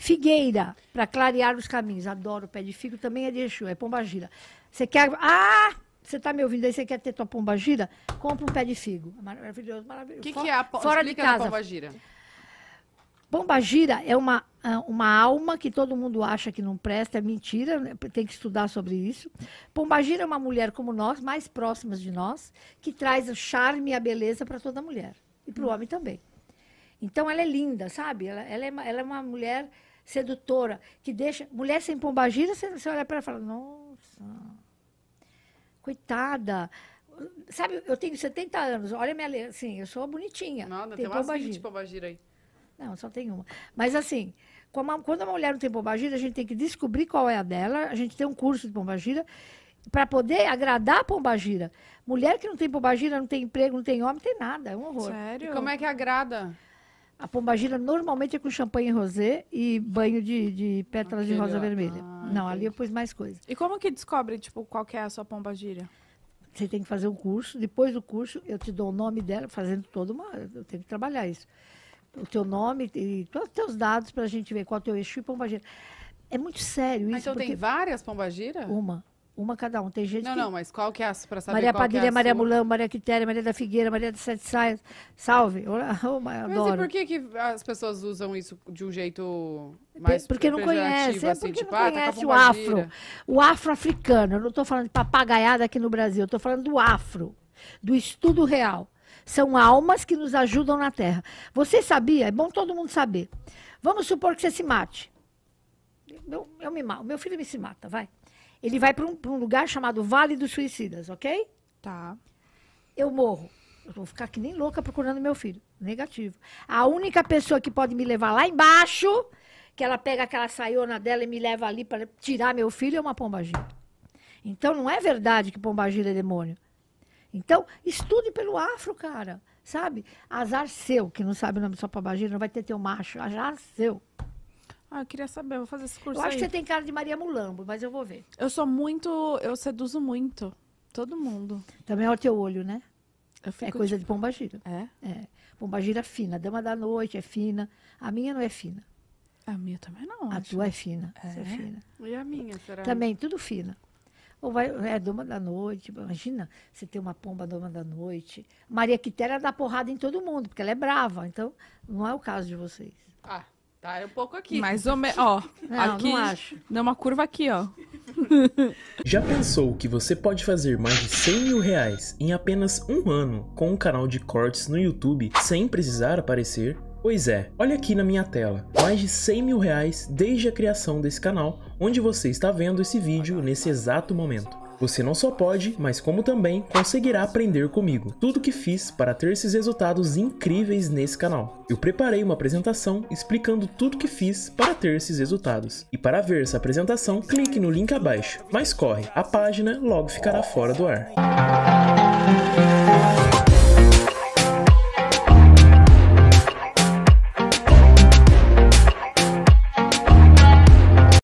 Figueira, para clarear os caminhos. Adoro o pé de figo, também é de Exu, é pombagira. Você quer. Ah! Você está me ouvindo aí? Você quer ter tua pombagira? Compra um pé de figo. É maravilhoso, maravilhoso. O que, que, é a Fora de casa. pombagira? Pombagira é uma, é uma alma que todo mundo acha que não presta, é mentira, né? tem que estudar sobre isso. Pombagira é uma mulher como nós, mais próximas de nós, que traz o charme e a beleza para toda mulher. E para o hum. homem também. Então ela é linda, sabe? Ela, ela, é, ela é uma mulher sedutora, que deixa. Mulher sem pombagira, você, você olha para ela e fala, nossa, coitada. Sabe, eu tenho 70 anos, olha minha. Assim, eu sou bonitinha. Nada, tem, tem pombagira. de pombagira aí. Não, só tem uma. Mas assim, quando a mulher não tem pombagira, a gente tem que descobrir qual é a dela, a gente tem um curso de pombagira para poder agradar a pombagira. Mulher que não tem pombagira, não tem emprego, não tem homem, não tem nada, é um horror. Sério? E como é que agrada? A pombagira normalmente é com champanhe rosé e banho de, de pétalas de rosa vermelha. Ah, não, ali eu pus mais coisa. E como que descobre, tipo, qual que é a sua pombagira? Você tem que fazer um curso. Depois do curso, eu te dou o nome dela, fazendo toda uma... Eu tenho que trabalhar isso. O teu nome e todos os teus dados para a gente ver qual é o teu eixo e pombagira. É muito sério ah, isso. Mas então porque... tem várias pombagiras? Uma. Uma cada um. Tem gente Não, que... não, mas qual que é a para saber Maria é Padilha, é Maria sua? Mulão, Maria Quitéria, Maria da Figueira, Maria de Sete Saias. Salve. Eu, eu mas adoro. e por que, que as pessoas usam isso de um jeito mais Porque não conhece. É assim, porque tipo, não ah, tá conhece ah, o afro. O afro-africano. Eu não estou falando de papagaiada aqui no Brasil. Eu estou falando do afro. Do estudo real. São almas que nos ajudam na Terra. Você sabia? É bom todo mundo saber. Vamos supor que você se mate. Eu, eu me mato. Meu filho me se mata, vai. Ele vai para um, um, lugar chamado Vale dos Suicidas, ok? Tá. Eu morro. Eu vou ficar que nem louca procurando meu filho. Negativo. A única pessoa que pode me levar lá embaixo, que ela pega aquela saiona dela e me leva ali para tirar meu filho, é uma pombagira. Então não é verdade que pombagira é demônio. Então, estude pelo afro, cara. Sabe? Azar seu, que não sabe o nome da sua pombagira, não vai ter teu macho. Azar seu. Ah, eu queria saber, eu vou fazer esse curso. Eu acho aí. que você tem cara de Maria Mulambo, mas eu vou ver. Eu sou muito. Eu seduzo muito. Todo mundo. Também é o teu olho, né? é coisa tipo... de pomba gira. É? É. Pomba gira fina. Dama da noite é fina. A minha não é fina. A minha também não. A acho. tua é fina. É. é fina. E a minha, será? Também, tudo fina. Ou vai, é doma da noite. Imagina, você tem uma pomba doma da noite. Maria Quitéria dá porrada em todo mundo, porque ela é brava. Então, não é o caso de vocês. Ah. Tá, é um pouco aqui. Mais ou menos, ó. Não, aqui, não acho. Dá uma curva aqui, ó. Já pensou que você pode fazer mais de 100 mil reais em apenas um ano com um canal de cortes no YouTube sem precisar aparecer? Pois é, olha aqui na minha tela, mais de 100 mil reais desde a criação desse canal, onde você está vendo esse vídeo nesse exato momento. Você não só pode, mas como também conseguirá aprender comigo tudo que fiz para ter esses resultados incríveis nesse canal. Eu preparei uma apresentação explicando tudo que fiz para ter esses resultados. E para ver essa apresentação, clique no link abaixo. Mas corre, a página logo ficará fora do ar.